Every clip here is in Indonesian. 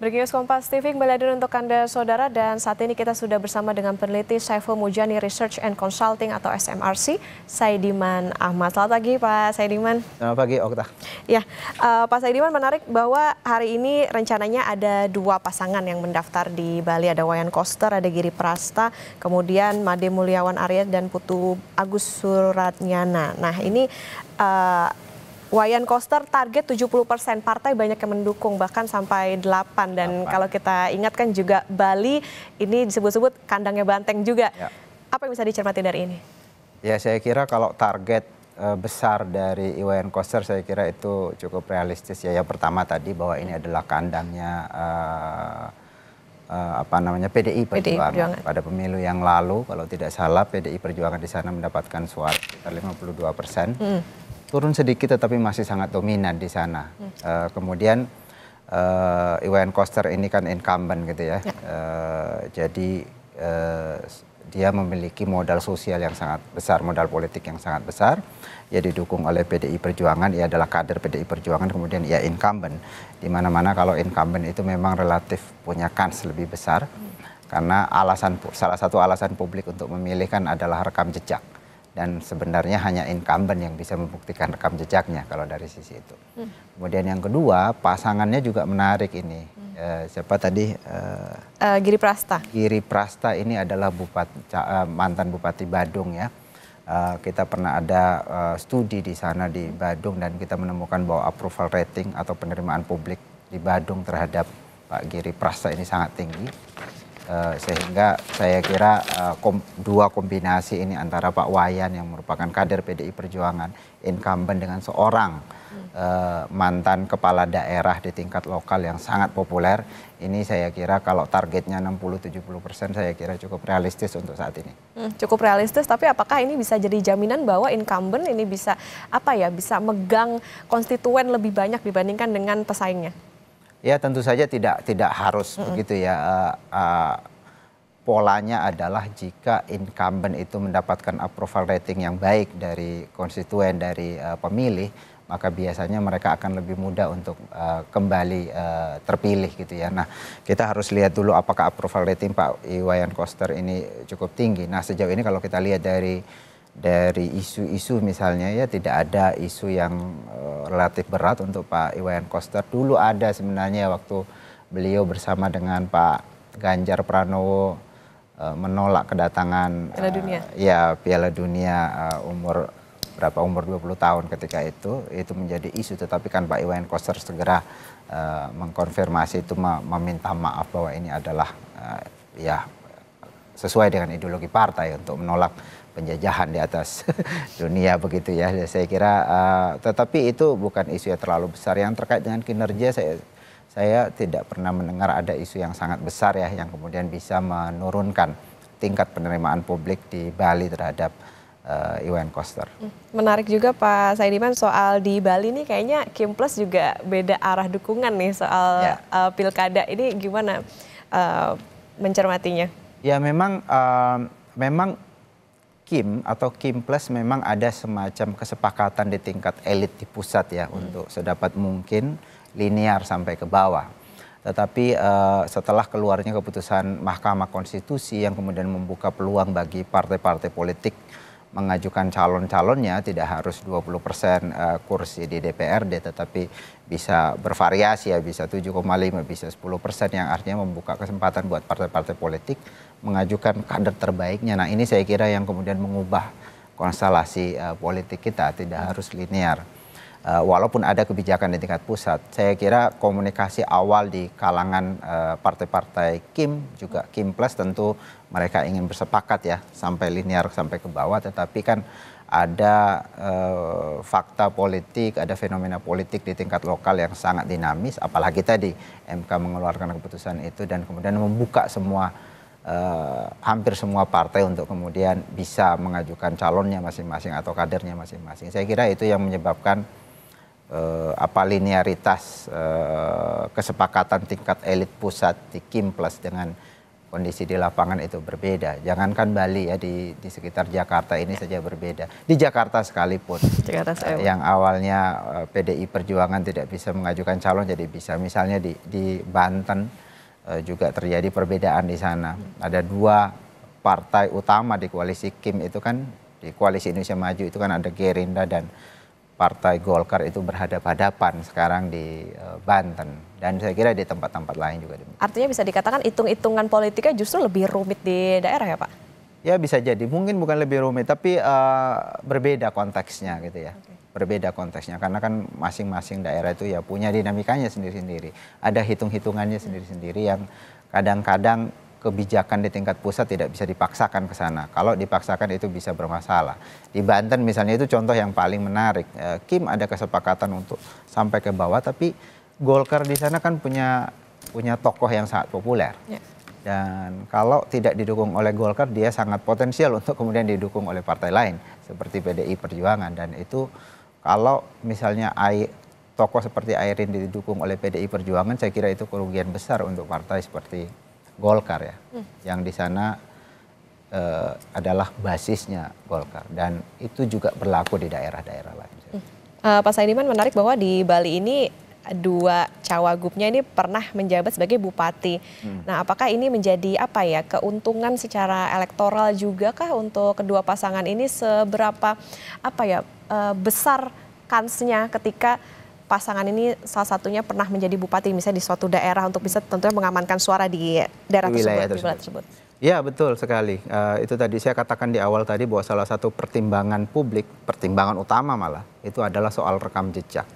News Kompas TV kembali hadir untuk Anda Saudara dan saat ini kita sudah bersama dengan peneliti Saiful Mujani Research and Consulting atau SMRC, Saidiman Ahmad. Selamat pagi Pak Saidiman. Selamat pagi Okta. Ya, uh, Pak Saidiman menarik bahwa hari ini rencananya ada dua pasangan yang mendaftar di Bali. Ada Wayan Koster, ada Giri Prasta, kemudian Made Mulyawan Arya dan Putu Agus Suratnyana. Nah ini uh, Wayan Koster target 70% partai banyak yang mendukung bahkan sampai 8 dan 8. kalau kita ingat kan juga Bali ini disebut-sebut kandangnya banteng juga. Ya. Apa yang bisa dicermati dari ini? Ya saya kira kalau target eh, besar dari Iwayan Koster saya kira itu cukup realistis ya. Yang pertama tadi bahwa ini adalah kandangnya uh, uh, apa namanya PDI Perjuangan. PDI Perjuangan. Pada pemilu yang lalu kalau tidak salah PDI Perjuangan di sana mendapatkan suara sekitar 52 persen. Hmm turun sedikit tetapi masih sangat dominan di sana. Hmm. Uh, kemudian uh, Iwan Koster ini kan incumbent gitu ya, ya. Uh, jadi uh, dia memiliki modal sosial yang sangat besar, modal politik yang sangat besar. Ia didukung oleh PDI Perjuangan, ia adalah kader PDI Perjuangan, kemudian ia incumbent. Di mana-mana kalau incumbent itu memang relatif punya kans lebih besar. Hmm. Karena alasan salah satu alasan publik untuk memilih kan adalah rekam jejak dan sebenarnya hanya incumbent yang bisa membuktikan rekam jejaknya kalau dari sisi itu. Hmm. Kemudian yang kedua pasangannya juga menarik ini hmm. e, siapa tadi e, uh, Giri Prasta. Giri Prasta ini adalah bupati eh, mantan bupati Badung ya. E, kita pernah ada e, studi di sana di hmm. Badung dan kita menemukan bahwa approval rating atau penerimaan publik di Badung terhadap Pak Giri Prasta ini sangat tinggi Eh, sehingga saya kira uh, kom dua kombinasi ini antara Pak Wayan yang merupakan kader PDI Perjuangan incumbent dengan seorang uh, mantan kepala daerah di tingkat lokal yang sangat populer ini saya kira kalau targetnya 60-70 persen saya kira cukup realistis untuk saat ini. Hmm, cukup realistis tapi apakah ini bisa jadi jaminan bahwa incumbent ini bisa apa ya bisa megang konstituen lebih banyak dibandingkan dengan pesaingnya? Ya tentu saja tidak tidak harus mm-hmm. begitu ya. Uh, uh, polanya adalah jika incumbent itu mendapatkan approval rating yang baik dari konstituen dari uh, pemilih, maka biasanya mereka akan lebih mudah untuk uh, kembali uh, terpilih gitu ya. Nah, kita harus lihat dulu apakah approval rating Pak Iwayan Koster ini cukup tinggi. Nah, sejauh ini kalau kita lihat dari dari isu-isu misalnya ya tidak ada isu yang uh, relatif berat untuk Pak Iwayan Koster. Dulu ada sebenarnya waktu beliau bersama dengan Pak Ganjar Pranowo uh, menolak kedatangan Piala eh, Dunia. ya Piala Dunia uh, umur berapa umur 20 tahun ketika itu itu menjadi isu tetapi kan Pak Iwayan Koster segera uh, mengkonfirmasi itu meminta maaf bahwa ini adalah uh, ya sesuai dengan ideologi partai untuk menolak penjajahan di atas dunia begitu ya. Saya kira uh, tetapi itu bukan isu yang terlalu besar yang terkait dengan kinerja saya saya tidak pernah mendengar ada isu yang sangat besar ya yang kemudian bisa menurunkan tingkat penerimaan publik di Bali terhadap uh, eh, Iwan Koster. Hmm, menarik juga Pak Saidiman soal di Bali nih kayaknya Kim Plus juga beda arah dukungan nih soal ya. uh, pilkada ini gimana uh, mencermatinya? Ya memang uh, memang Kim atau Kim Plus memang ada semacam kesepakatan di tingkat elit di pusat ya hmm. untuk sedapat mungkin linear sampai ke bawah. Tetapi uh, setelah keluarnya keputusan Mahkamah Konstitusi yang kemudian membuka peluang bagi partai-partai politik mengajukan calon-calonnya tidak harus 20% persen eh, kursi di DPRD tetapi bisa bervariasi ya bisa 7,5 bisa 10% yang artinya membuka kesempatan buat partai-partai politik mengajukan kader terbaiknya. Nah, ini saya kira yang kemudian mengubah konstelasi eh, politik kita tidak harus linear uh, walaupun ada kebijakan di tingkat pusat, saya kira komunikasi awal di kalangan partai eh, partai-partai Kim juga Kim Plus tentu mereka ingin bersepakat ya sampai linear sampai ke bawah, tetapi kan ada uh, fakta politik, ada fenomena politik di tingkat lokal yang sangat dinamis, apalagi tadi MK mengeluarkan keputusan itu dan kemudian membuka semua Uh, hampir semua partai untuk kemudian bisa mengajukan calonnya masing-masing atau kadernya masing-masing. Saya kira itu yang menyebabkan eh, apa linearitas eh, kesepakatan tingkat elit pusat di Kim Plus dengan kondisi di lapangan itu berbeda. Jangankan Bali ya di di sekitar Jakarta ini saja berbeda. Di Jakarta sekalipun Jakarta Eh, yang awalnya eh, PDI Perjuangan tidak bisa mengajukan calon jadi bisa. Misalnya di di Banten eh, juga terjadi perbedaan di sana. Ada dua partai utama di koalisi Kim itu kan di koalisi Indonesia Maju itu kan ada Gerindra dan partai Golkar itu berhadapan-hadapan sekarang di eh, Banten dan saya kira di tempat-tempat lain juga Artinya bisa dikatakan hitung-hitungan politiknya justru lebih rumit di daerah ya Pak? Ya bisa jadi, mungkin bukan lebih rumit tapi uh, berbeda konteksnya gitu ya. Okay. Berbeda konteksnya karena kan masing-masing daerah itu ya punya dinamikanya sendiri-sendiri. Ada hitung-hitungannya sendiri-sendiri yang kadang-kadang kebijakan di tingkat pusat tidak bisa dipaksakan ke sana. Kalau dipaksakan itu bisa bermasalah. Di Banten misalnya itu contoh yang paling menarik. Eh, Kim ada kesepakatan untuk sampai ke bawah, tapi Golkar di sana kan punya punya tokoh yang sangat populer. Yeah. Dan kalau tidak didukung oleh Golkar, dia sangat potensial untuk kemudian didukung oleh partai lain seperti PDI Perjuangan. Dan itu kalau misalnya tokoh seperti Airin didukung oleh PDI Perjuangan, saya kira itu kerugian besar untuk partai seperti Golkar ya, hmm. yang di sana e, adalah basisnya Golkar dan itu juga berlaku di daerah-daerah lain. Hmm. Uh, Pak Saidiman menarik bahwa di Bali ini dua cawagupnya ini pernah menjabat sebagai bupati. Hmm. Nah, apakah ini menjadi apa ya keuntungan secara elektoral juga kah untuk kedua pasangan ini seberapa apa ya uh, besar kansnya ketika pasangan ini salah satunya pernah menjadi bupati misalnya di suatu daerah untuk bisa tentunya mengamankan suara di daerah Wilayah tersebut, tersebut. Ya betul sekali. Uh, itu tadi saya katakan di awal tadi bahwa salah satu pertimbangan publik, pertimbangan utama malah itu adalah soal rekam jejak.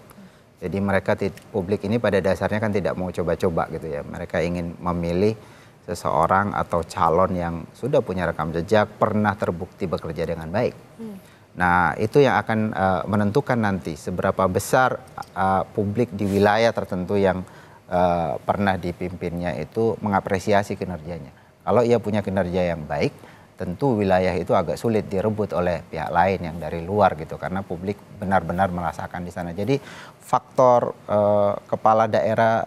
Jadi mereka publik ini pada dasarnya kan tidak mau coba-coba gitu ya. Mereka ingin memilih seseorang atau calon yang sudah punya rekam jejak, pernah terbukti bekerja dengan baik. Hmm. Nah, itu yang akan uh, menentukan nanti seberapa besar uh, publik di wilayah tertentu yang uh, pernah dipimpinnya itu mengapresiasi kinerjanya. Kalau ia punya kinerja yang baik, tentu wilayah itu agak sulit direbut oleh pihak lain yang dari luar gitu karena publik benar-benar merasakan di sana. Jadi faktor uh, kepala daerah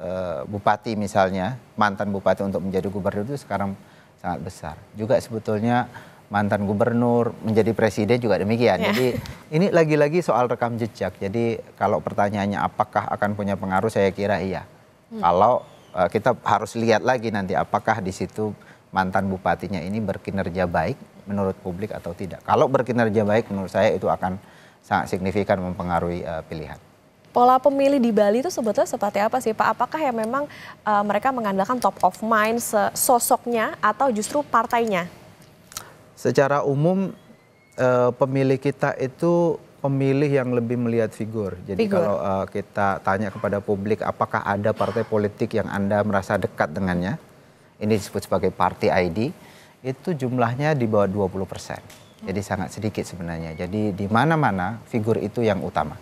uh, bupati misalnya, mantan bupati untuk menjadi gubernur itu sekarang sangat besar. Juga sebetulnya mantan gubernur menjadi presiden juga demikian. Ya. Jadi ini lagi-lagi soal rekam jejak. Jadi kalau pertanyaannya apakah akan punya pengaruh, saya kira iya. Hmm. Kalau uh, kita harus lihat lagi nanti apakah di situ mantan bupatinya ini berkinerja baik menurut publik atau tidak. Kalau berkinerja baik, menurut saya itu akan sangat signifikan mempengaruhi uh, pilihan pola pemilih di Bali itu sebetulnya seperti apa sih Pak? Apakah ya memang uh, mereka mengandalkan top of mind sosoknya atau justru partainya? secara umum uh, pemilih kita itu pemilih yang lebih melihat figur. Jadi figur. kalau uh, kita tanya kepada publik apakah ada partai politik yang Anda merasa dekat dengannya, ini disebut sebagai party ID, itu jumlahnya di bawah 20 persen. Jadi sangat sedikit sebenarnya. Jadi di mana-mana figur itu yang utama.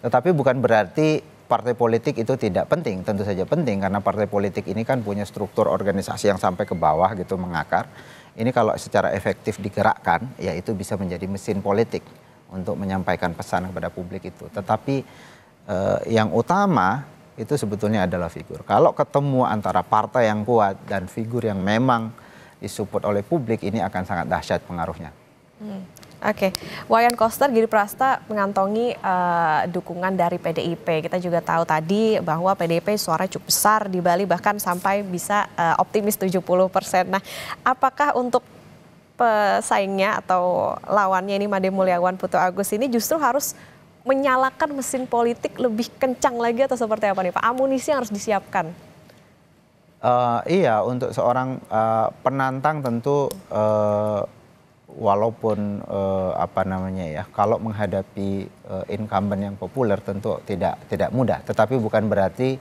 Tetapi bukan berarti partai politik itu tidak penting, tentu saja penting karena partai politik ini kan punya struktur organisasi yang sampai ke bawah gitu mengakar ini kalau secara efektif digerakkan yaitu bisa menjadi mesin politik untuk menyampaikan pesan kepada publik itu. Tetapi eh, yang utama itu sebetulnya adalah figur. Kalau ketemu antara partai yang kuat dan figur yang memang disupport oleh publik ini akan sangat dahsyat pengaruhnya. Hmm. Oke, okay. Wayan Koster Giri Prasta mengantongi uh, dukungan dari PDIP. Kita juga tahu tadi bahwa PDIP suara cukup besar di Bali bahkan sampai bisa uh, optimis 70 persen. Nah, apakah untuk pesaingnya atau lawannya ini Made Mulyawan Putu Agus ini justru harus menyalakan mesin politik lebih kencang lagi atau seperti apa nih Pak? Amunisi yang harus disiapkan? Uh, iya, untuk seorang uh, penantang tentu uh, walaupun uh, apa namanya ya kalau menghadapi uh, incumbent yang populer tentu tidak tidak mudah tetapi bukan berarti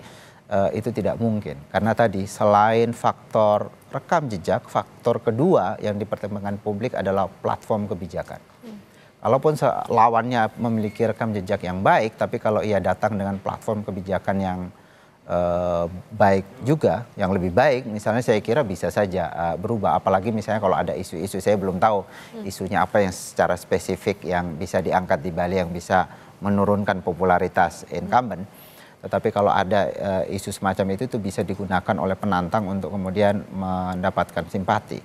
uh, itu tidak mungkin karena tadi selain faktor rekam jejak faktor kedua yang dipertimbangkan publik adalah platform kebijakan Walaupun lawannya memiliki rekam jejak yang baik, tapi kalau ia datang dengan platform kebijakan yang Eh, baik juga, yang lebih baik, misalnya saya kira bisa saja eh, berubah. Apalagi misalnya kalau ada isu-isu, saya belum tahu hmm. isunya apa yang secara spesifik yang bisa diangkat di Bali yang bisa menurunkan popularitas incumbent. Tetapi kalau ada uh, isu semacam itu itu bisa digunakan oleh penantang untuk kemudian mendapatkan simpati.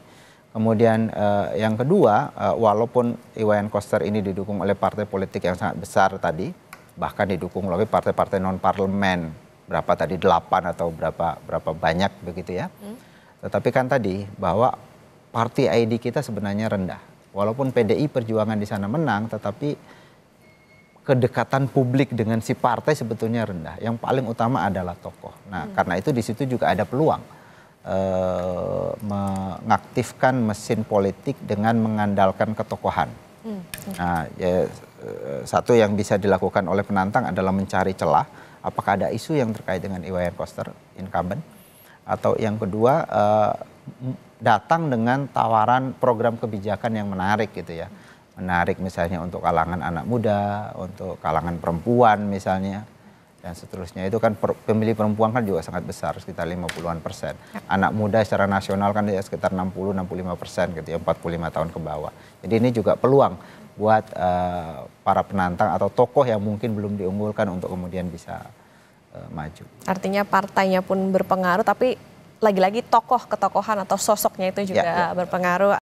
Kemudian uh, yang kedua, uh, walaupun Iwayan Koster ini didukung oleh partai politik yang sangat besar tadi, bahkan didukung oleh partai-partai non parlemen berapa tadi delapan atau berapa berapa banyak begitu ya. Hmm. Tetapi kan tadi bahwa party ID kita sebenarnya rendah. Walaupun PDI Perjuangan di sana menang, tetapi kedekatan publik dengan si partai sebetulnya rendah. Yang paling utama adalah tokoh. Nah, hmm. karena itu di situ juga ada peluang eh, mengaktifkan mesin politik dengan mengandalkan ketokohan. Hmm, hmm. Nah, ya, eh, satu yang bisa dilakukan oleh penantang adalah mencari celah. Apakah ada isu yang terkait dengan Iwayan e Koster incumbent? Atau yang kedua uh, datang dengan tawaran program kebijakan yang menarik gitu ya. Menarik misalnya untuk kalangan anak muda, untuk kalangan perempuan misalnya dan seterusnya itu kan per, pemilih perempuan kan juga sangat besar sekitar 50-an persen anak muda secara nasional kan ya sekitar 60-65 persen gitu ya 45 tahun ke bawah jadi ini juga peluang buat uh, para penantang atau tokoh yang mungkin belum diunggulkan untuk kemudian bisa uh, maju artinya partainya pun berpengaruh tapi lagi-lagi tokoh ketokohan atau sosoknya itu ya, juga ya, ya. berpengaruh